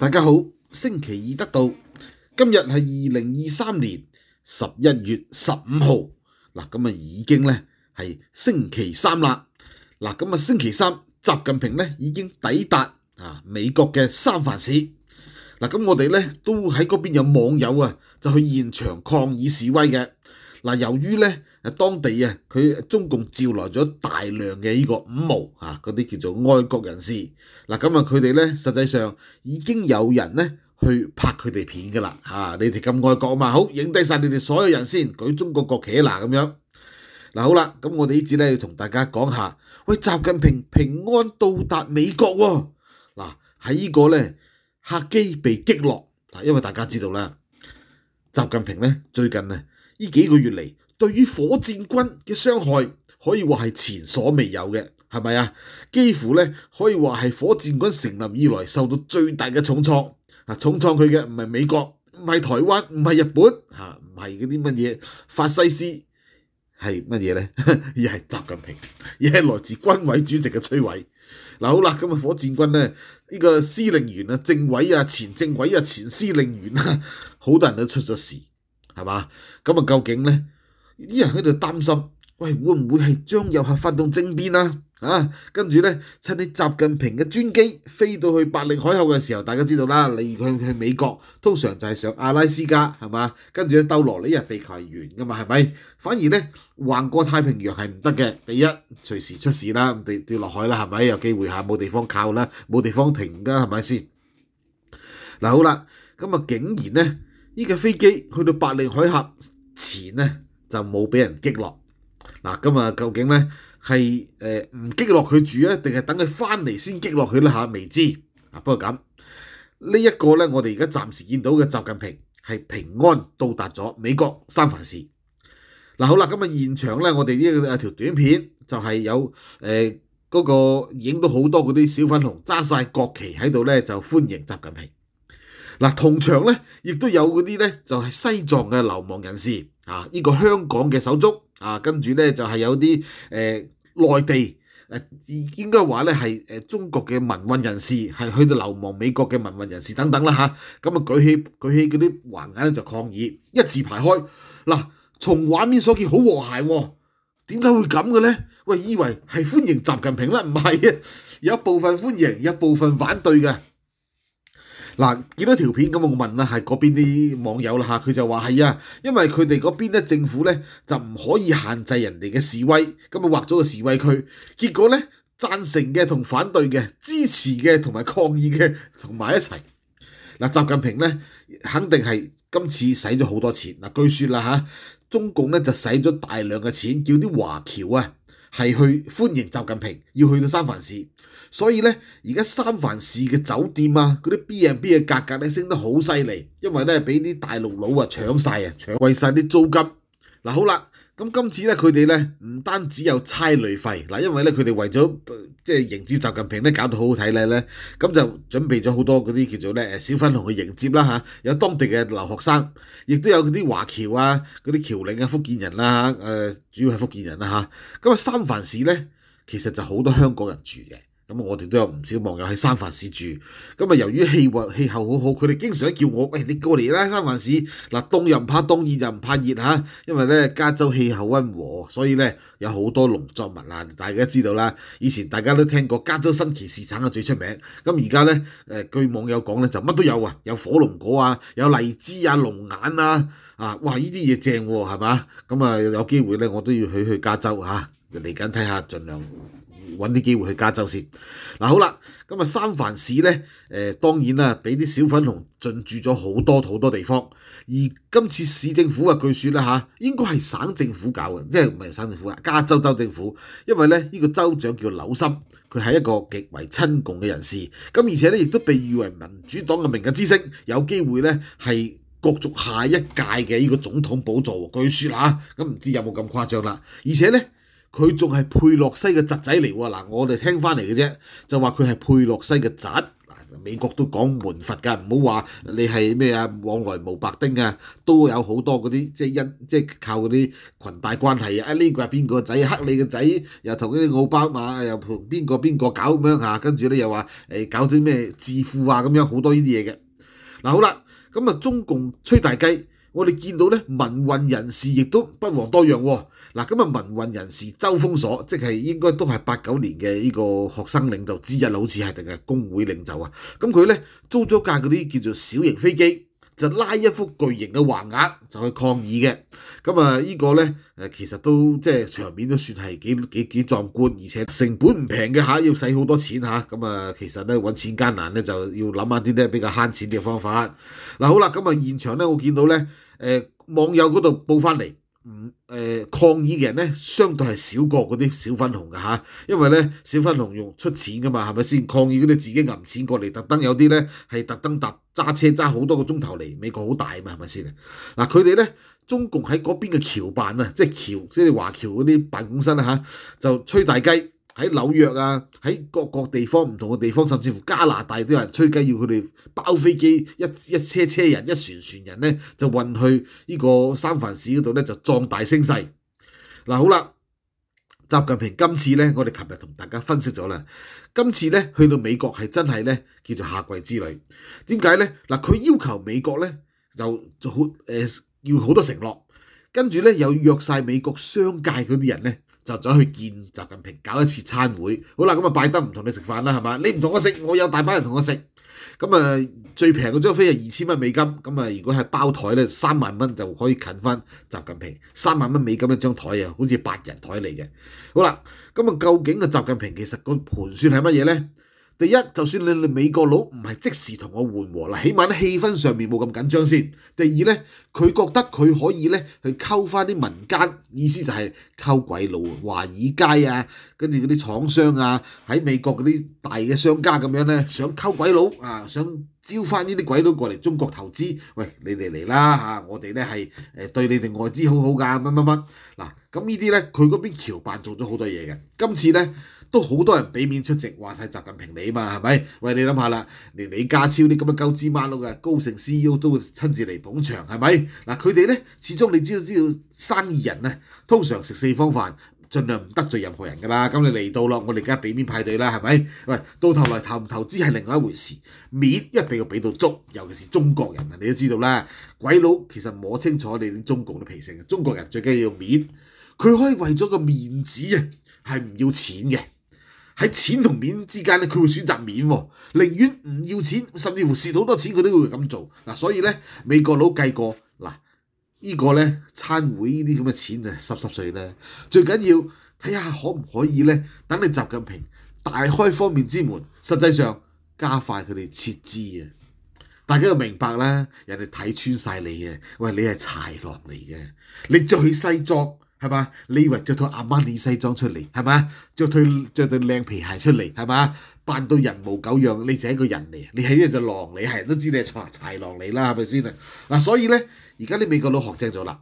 大家好，星期二得到，今日系二零二三年十一月十五號，嗱咁啊已經咧係星期三啦，嗱咁啊星期三，習近平咧已經抵達啊美國嘅三藩市，嗱咁我哋咧都喺嗰邊有網友啊就去現場抗議示威嘅，嗱由於咧。啊！當地啊，佢中共召來咗大量嘅呢個五毛嚇，嗰啲叫做愛國人士嗱。咁啊，佢哋咧實際上已經有人咧去拍佢哋片㗎啦嚇。你哋咁愛國啊嘛，好影低曬你哋所有人先，舉中國國旗嗱咁樣嗱。好啦，咁我哋呢次咧要同大家講下，喂，習近平平安到達美國喎嗱。喺呢個咧客機被擊落嗱，因為大家知道啦，習近平咧最近啊呢幾個月嚟。对于火箭军嘅伤害可以话系前所未有嘅，系咪啊？几乎咧可以话系火箭军成立以来受到最大嘅重创啊！重创佢嘅唔系美国，唔系台湾，唔系日本，吓唔系嗰啲乜嘢法西斯，系乜嘢咧？而系习近平，而系来自军委主席嘅摧毁。嗱好啦，咁啊火箭军咧呢个司令员啊、政委啊、前政委啊、前司令员啊，好多人都出咗事，系嘛？咁啊究竟咧？啲人喺度擔心，喂，會唔會係將遊客發動政變啊？啊，跟住咧，趁你習近平嘅專機飛到去白令海口嘅時候，大家知道啦，你佢去美國通常就係上阿拉斯加係嘛？跟住咧兜羅，呢日地球係圓噶嘛？係咪？反而咧，橫過太平洋係唔得嘅。第一隨時出事啦，跌跌落海啦，係咪？有機會下冇地方靠啦，冇地方停㗎，係咪先？嗱好啦，咁啊竟然咧，呢架飛機去到白令海峽前咧。就冇俾人擊落嗱。咁啊，究竟咧係誒唔擊落佢住啊，定係等佢翻嚟先擊落佢咧？嚇未知啊。不過咁呢一個咧，我哋而家暫時見到嘅習近平係平安到達咗美國三藩市嗱。好啦，咁啊，現場咧，我哋呢個有條短片就係有誒嗰個影到好多嗰啲小粉紅揸曬國旗喺度咧，就歡迎習近平嗱。同場咧亦都有嗰啲咧就係西藏嘅流亡人士。啊！呢個香港嘅手足啊，跟住咧就係有啲誒內地誒，應該話咧係誒中國嘅民運人士係去到流亡美國嘅民運人士等等啦嚇，咁啊舉起舉起嗰啲橫額咧就抗議，一字排開嗱，從畫面所見好和諧喎，點解會咁嘅咧？喂，以為係歡迎習近平啦，唔係啊，有部分歡迎，有部分反對嘅。嗱幾到條片咁我問啦，係嗰邊啲網友啦嚇，佢就話係啊，因為佢哋嗰邊咧政府咧就唔可以限制人哋嘅示威，咁啊劃咗個示威區，結果咧贊成嘅同反對嘅、支持嘅同埋抗議嘅同埋一齊嗱。習近平咧肯定係今次使咗好多錢嗱，據說啦嚇中共咧就使咗大量嘅錢，叫啲華僑啊。係去歡迎習近平，要去到三藩市，所以咧而家三藩市嘅酒店啊，嗰啲 B B 嘅價格咧升得好犀利，因為咧俾啲大陸佬啊搶曬啊，搶貴曬啲租金。嗱好啦。咁今次咧，佢哋咧唔單止有差旅費嗱，因為咧佢哋為咗即係迎接習近平咧，搞到好好睇咧咧，咁就準備咗好多嗰啲叫做咧小粉紅去迎接啦嚇，有當地嘅留學生，亦都有嗰啲華僑啊，嗰啲橋嶺啊，福建人啦嚇，誒主要係福建人啦嚇，咁啊三藩市咧其實就好多香港人住嘅。咁我哋都有唔少網友喺三藩市住，咁啊由於氣運氣候好好，佢哋經常叫我，喂你過嚟啦三藩市，嗱凍又唔怕凍，熱又唔怕熱嚇，因為咧加州氣候温和，所以咧有好多農作物啊，大家知道啦。以前大家都聽過加州新奇士橙啊最出名，咁而家咧誒據網友講咧就乜都有啊，有火龍果啊，有荔枝啊，龍眼啊，啊哇依啲嘢正喎係嘛？咁啊有機會咧我都要去去加州嚇嚟緊睇下，儘量。揾啲機會去加州先。嗱好啦，咁啊三藩市咧，誒當然啦，俾啲小粉紅進駐咗好多好多地方。而今次市政府啊，據說啦嚇，應該係省政府搞嘅，即係唔係省政府啊？加州州政府。因為咧，呢個州長叫柳森，佢係一個極為親共嘅人士。咁而且咧，亦都被譽為民主黨嘅明日之星，有機會咧係角逐下一屆嘅呢個總統寶座。據說吓咁唔知有冇咁誇張啦。而且咧。佢仲係佩洛西嘅侄仔嚟喎，嗱我哋聽翻嚟嘅啫，就話佢係佩洛西嘅侄，美國都講門佛噶，唔好話你係咩啊，往來無白丁啊，都有好多嗰啲即係因即係靠嗰啲裙帶關係啊，啊呢個係邊個仔，黑你嘅仔又同啲奧巴馬又同邊個邊個搞咁樣嚇，跟住咧又話誒搞啲咩致富啊咁樣好多呢啲嘢嘅，嗱好啦，咁啊中共吹大雞。我哋見到咧，民運人士亦都不遑多讓。嗱，咁啊，民運人士周封鎖，即係應該都係八九年嘅呢個學生領袖之一，好似係定係工會領袖啊。咁佢咧租咗架嗰啲叫做小型飛機。就拉一幅巨型嘅橫額就去抗議嘅，咁啊依個呢，其實都即係場面都算係幾幾幾壯觀，而且成本唔平嘅嚇，要使好多錢嚇，咁啊其實呢，揾錢艱難呢，就要諗下啲咧比較慳錢嘅方法。嗱好啦，咁啊現場呢，我見到呢，誒網友嗰度報翻嚟，嗯。誒抗議嘅人咧，相對係少過嗰啲小粉紅嘅嚇，因為咧小粉紅用出錢噶嘛，係咪先？抗議嗰啲自己揞錢過嚟，特登有啲咧係特登搭揸車揸好多個鐘頭嚟美國好大啊嘛，係咪先？嗱佢哋咧中共喺嗰邊嘅橋辦啊，即係橋即係華僑嗰啲辦公室啦嚇，就吹大雞。喺紐約啊，喺各個地方唔同嘅地方，甚至乎加拿大都有人吹雞，要佢哋包飛機，一一車車人，一船船人咧，就運去呢個三藩市嗰度咧，就壯大聲勢。嗱好啦，習近平今次咧，我哋琴日同大家分析咗啦。今次咧去到美國係真係咧叫做夏季之旅。點解咧？嗱佢要求美國咧，就好誒要好多承諾，跟住咧又約曬美國商界嗰啲人咧。就走去見習近平搞一次餐會，好啦，咁啊拜登唔同你食飯啦，係嘛？你唔同我食，我有大班人同我食。咁啊最平嗰張飛係二千蚊美金，咁啊如果係包台咧三萬蚊就可以近翻習近平，三萬蚊美金一張台啊，好似八人台嚟嘅。好啦，咁啊究竟啊習近平其實個盤算係乜嘢咧？第一，就算你哋美國佬唔係即時同我緩和啦，起碼啲氣氛上面冇咁緊張先。第二呢，佢覺得佢可以呢去溝翻啲民間，意思就係溝鬼佬華爾街啊，跟住嗰啲廠商啊，喺美國嗰啲大嘅商家咁樣呢，想溝鬼佬啊，想招翻呢啲鬼佬過嚟中國投資，喂，你哋嚟啦我哋呢係誒對你哋外資好好㗎，乜乜乜嗱，咁呢啲呢，佢嗰邊橋辦做咗好多嘢嘅，今次呢。都好多人俾面出席，話曬習近平你嘛係咪？喂，你諗下啦，連李家超啲咁嘅鳩芝麻碌嘅高盛 C.E.O 都會親自嚟捧場係咪？嗱佢哋咧始終你知道知道，生意人咧通常食四方飯，盡量唔得罪任何人㗎啦。咁你嚟到咯，我哋而家俾面派對啦係咪？喂，到頭來投唔投資係另外一回事，面一定要俾到足，尤其是中國人啊，你都知道啦。鬼佬其實摸清楚你啲中共啲脾性中國人最緊要面，佢可以為咗個面子啊，係唔要錢嘅。喺錢同面之間咧，佢會選擇面喎，寧願唔要錢，甚至乎蝕好多錢，佢都會咁做嗱。所以咧，美國佬計過嗱，依個咧餐會呢啲咁嘅錢就濕濕碎咧。最緊要睇下可唔可以咧，等你習近平大開方面之門，實際上加快佢哋撤資啊！大家就明白啦，人哋睇穿曬你嘅，喂，你係柴落嚟嘅，你最細作。系嘛？你以為着套阿媽啲西裝出嚟，系嘛？着对着对靚皮鞋出嚟，系嘛？扮到人模狗樣，你就一個人嚟，你係呢只狼，你係都知你係豺狼嚟啦，係咪先啊？嗱，所以咧，而家啲美國佬學正咗啦，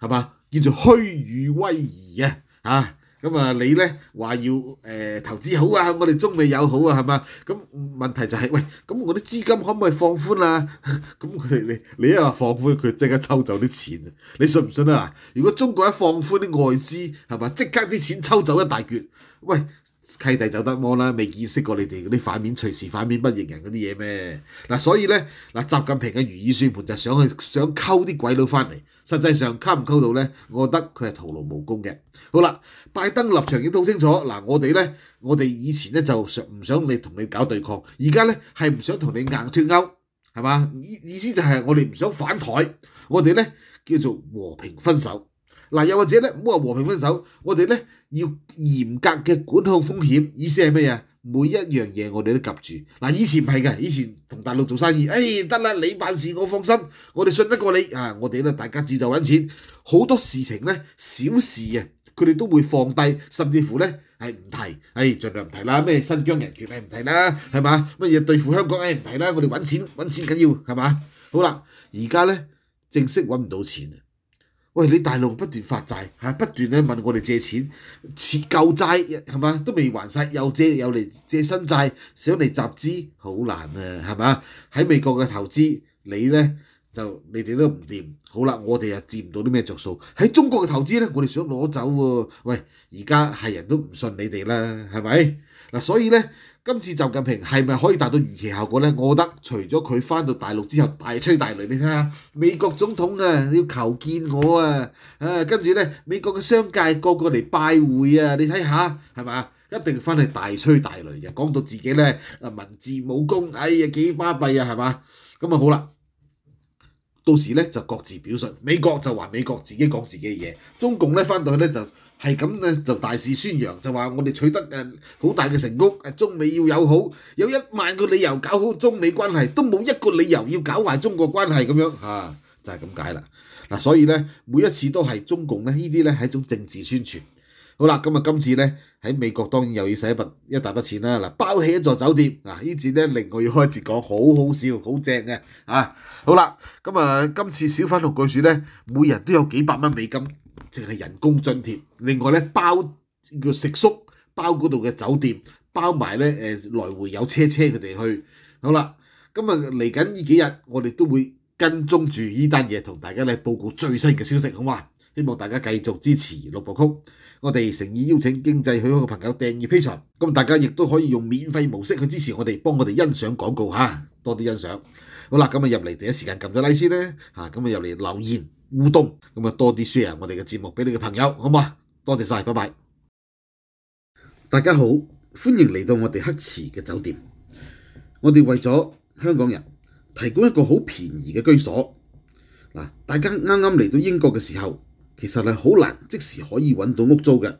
系嘛？叫做虛与威儀啊，啊！咁啊，你咧話要誒投資好啊，我哋中美友好啊，係嘛？咁問題就係，喂，咁我啲資金可唔可以放寬啊？咁佢哋你你一話放寬，佢即刻抽走啲錢啊！你信唔信啊？如果中國一放寬啲外資，係嘛？即刻啲錢抽走一大橛，喂，契弟走得麼啦？未意識過你哋嗰啲反面，隨時反面不認人嗰啲嘢咩？嗱，所以咧，嗱，習近平嘅如意算盤就想去想溝啲鬼佬翻嚟。實際上溝唔溝到呢？我覺得佢係徒勞無功嘅。好啦，拜登立場已經講清楚，嗱我哋呢，我哋以前呢就唔想你同你搞對抗，而家呢係唔想同你硬脱歐，係嘛？意思就係我哋唔想反台，我哋呢叫做和平分手。嗱又或者呢，唔好話和平分手，我哋呢要嚴格嘅管控風險，意思係咩嘢？每一样嘢我哋都及住，嗱以前唔系嘅，以前同大陆做生意，哎得啦，你办事我放心，我哋信得过你，啊我哋咧大家自就揾钱，好多事情咧小事啊，佢哋都会放低，甚至乎咧系唔提，哎尽量唔提啦，咩新疆人权你唔提啦，系嘛，乜嘢对付香港哎唔提啦，我哋揾钱揾钱紧要，系嘛，好啦，而家咧正式揾唔到钱。喂，你大陆不断发债，吓不断咧问我哋借钱，似旧债系嘛，都未还晒，又借又嚟借新债，想嚟集资好难啊，系嘛？喺美国嘅投资，你咧就你哋都唔掂，好啦，我哋又占唔到啲咩着数。喺中国嘅投资咧，我哋想攞走喎。喂，而家系人都唔信你哋啦，系咪？嗱，所以咧。今次習近平係咪可以達到預期效果呢？我覺得除咗佢翻到大陸之後大吹大擂，你睇下美國總統啊要求見我啊，啊跟住咧美國嘅商界個個嚟拜會啊，你睇下係嘛？一定翻嚟大吹大擂嘅，講到自己咧啊文字武功，哎呀幾巴閉啊係嘛？咁啊好啦，到時咧就各自表述，美國就話美國自己講自己嘅嘢，中共咧翻到去咧就。系咁咧，就大肆宣揚，就話我哋取得誒好大嘅成功，誒中美要友好，有一萬個理由搞好中美關係，都冇一個理由要搞壞中國關係咁樣嚇，就係咁解啦。嗱，所以咧，每一次都係中共咧呢啲咧係一種政治宣傳。好啦，咁啊今次咧喺美國當然又要使一筆一大筆錢啦，嗱包起一座酒店嗱，呢次咧另外要開始講好好笑好正嘅啊！好啦，咁啊今次小粉同巨鼠咧每人都有幾百蚊美金。淨係人工津貼，另外咧包叫食宿，包嗰度嘅酒店，包埋咧誒來回有車車佢哋去。好啦，咁啊嚟緊呢幾日，我哋都會跟蹤住呢單嘢，同大家咧報告最新嘅消息，好嘛？希望大家繼續支持六部曲，我哋誠意邀請經濟許可嘅朋友訂義披尋，咁大家亦都可以用免費模式去支持我哋，幫我哋欣賞廣告嚇，多啲欣賞。好啦，咁啊入嚟第一時間撳咗 Like 先啦，嚇咁啊入嚟留言。互动咁啊，多啲 share 我哋嘅节目俾你嘅朋友，好嘛？多谢晒，拜拜。大家好，欢迎嚟到我哋黑池嘅酒店。我哋为咗香港人提供一个好便宜嘅居所。嗱，大家啱啱嚟到英国嘅时候，其实系好难即时可以揾到屋租嘅。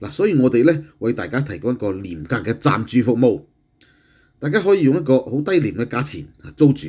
嗱，所以我哋咧为大家提供一个廉价嘅暂住服务，大家可以用一个好低廉嘅价钱租住。